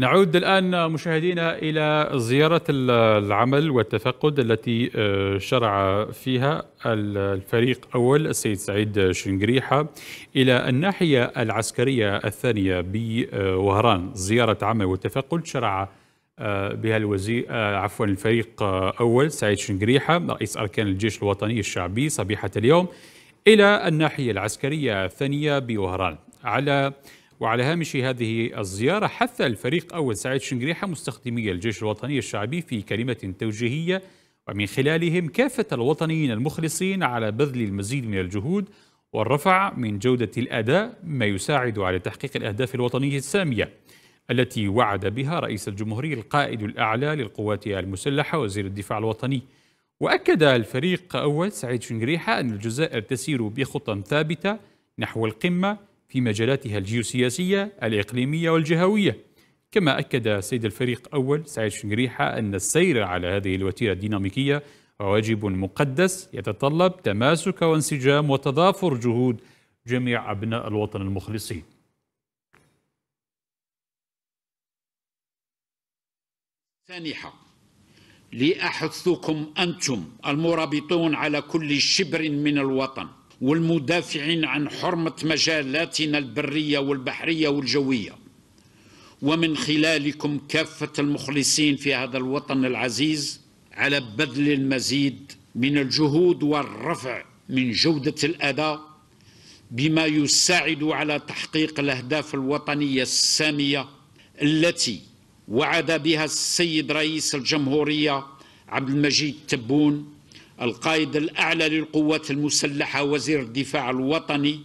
نعود الآن مشاهدينا إلى زيارة العمل والتفقد التي آه، شرع فيها الفريق أول السيد سعيد شنقريحة إلى الناحية العسكرية الثانية بوهران زيارة عمل والتفقد شرع آه، بها الوزير آه، عفوا الفريق أول سعيد شنقريحة رئيس أركان الجيش الوطني الشعبي صبيحة اليوم إلى الناحية العسكرية الثانية بوهران على وعلى هامش هذه الزيارة حث الفريق أول سعيد شنقريحة مستخدمي الجيش الوطني الشعبي في كلمة توجيهية ومن خلالهم كافة الوطنيين المخلصين على بذل المزيد من الجهود والرفع من جودة الأداء ما يساعد على تحقيق الأهداف الوطنية السامية التي وعد بها رئيس الجمهورية القائد الأعلى للقوات المسلحة وزير الدفاع الوطني وأكد الفريق أول سعيد شنقريحة أن الجزائر تسير بخطى ثابتة نحو القمة في مجالاتها الجيوسياسية الإقليمية والجهوية كما أكد سيد الفريق أول سعيد شنقريحة أن السير على هذه الوتيرة الديناميكية واجب مقدس يتطلب تماسك وانسجام وتضافر جهود جميع أبناء الوطن المخلصين سانحة لأحثكم أنتم المرابطون على كل شبر من الوطن والمدافعين عن حرمة مجالاتنا البرية والبحرية والجوية ومن خلالكم كافة المخلصين في هذا الوطن العزيز على بذل المزيد من الجهود والرفع من جودة الأداء بما يساعد على تحقيق الأهداف الوطنية السامية التي وعد بها السيد رئيس الجمهورية عبد المجيد تبون القائد الأعلى للقوات المسلحة وزير الدفاع الوطني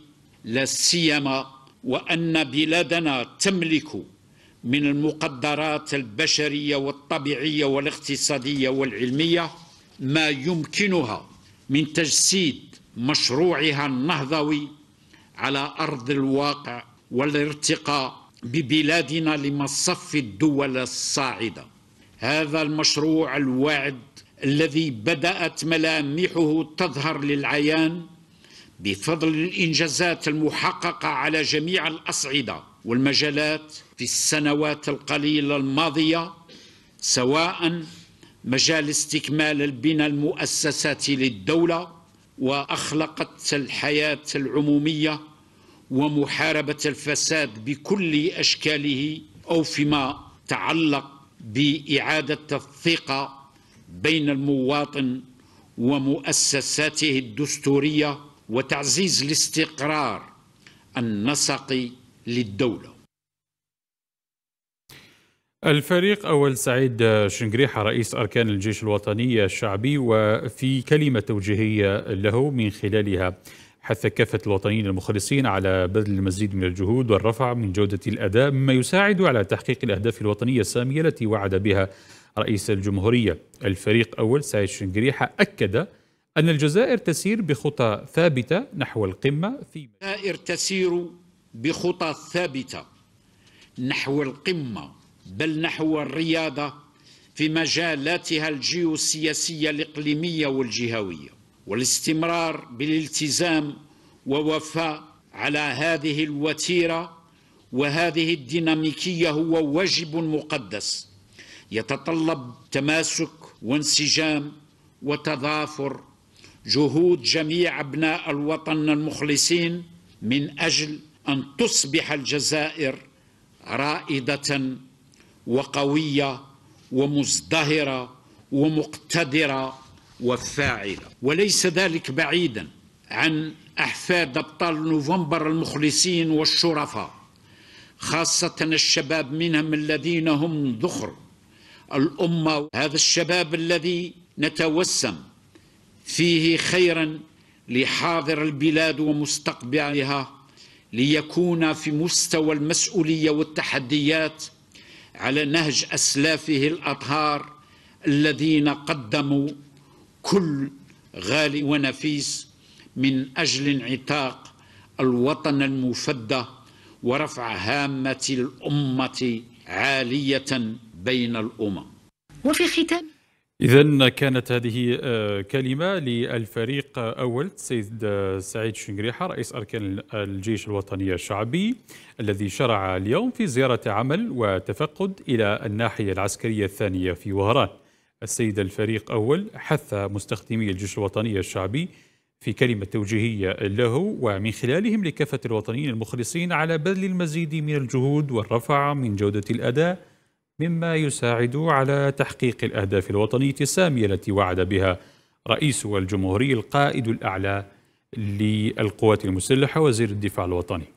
لا سيما وأن بلادنا تملك من المقدرات البشرية والطبيعية والاقتصادية والعلمية ما يمكنها من تجسيد مشروعها النهضوي على أرض الواقع والارتقاء ببلادنا لمصف الدول الصاعدة هذا المشروع الواعد الذي بدأت ملامحه تظهر للعيان بفضل الإنجازات المحققة على جميع الأصعدة والمجالات في السنوات القليلة الماضية سواء مجال استكمال البنى المؤسساتي للدولة وأخلقت الحياة العمومية ومحاربة الفساد بكل أشكاله أو فيما تعلق بإعادة الثقة بين المواطن ومؤسساته الدستورية وتعزيز الاستقرار النسقي للدولة الفريق أول سعيد شنقريحة رئيس أركان الجيش الوطني الشعبي وفي كلمة توجيهية له من خلالها حث كافة الوطنيين المخلصين على بذل المزيد من الجهود والرفع من جودة الأداء مما يساعد على تحقيق الأهداف الوطنية السامية التي وعد بها رئيس الجمهورية الفريق أول سعيد شنقريحة أكد أن الجزائر تسير بخطى ثابتة نحو القمة في الجزائر تسير بخطى ثابتة نحو القمة بل نحو الرياضة في مجالاتها الجيوسياسية الإقليمية والجهوية والاستمرار بالالتزام ووفاء على هذه الوتيره وهذه الديناميكيه هو واجب مقدس يتطلب تماسك وانسجام وتضافر جهود جميع ابناء الوطن المخلصين من اجل ان تصبح الجزائر رائده وقويه ومزدهره ومقتدره والفاعلة وليس ذلك بعيدا عن أحفاد أبطال نوفمبر المخلصين والشرفاء خاصة الشباب منهم الذين هم ذخر الأمة هذا الشباب الذي نتوسم فيه خيرا لحاضر البلاد ومستقبلها ليكون في مستوى المسؤولية والتحديات على نهج أسلافه الأطهار الذين قدموا كل غالي ونفيس من أجل انعتاق الوطن المفدى ورفع هامة الأمة عالية بين الأمم وفي ختام إذا كانت هذه آه، كلمة للفريق أول سيد آه، سعيد شنقريحة رئيس أركان الجيش الوطني الشعبي الذي شرع اليوم في زيارة عمل وتفقد إلى الناحية العسكرية الثانية في وهران السيد الفريق أول حث مستخدمي الجيش الوطني الشعبي في كلمة توجيهية له ومن خلالهم لكافة الوطنيين المخلصين على بذل المزيد من الجهود والرفع من جودة الأداء مما يساعد على تحقيق الأهداف الوطنية السامية التي وعد بها رئيس الجمهوري القائد الأعلى للقوات المسلحة وزير الدفاع الوطني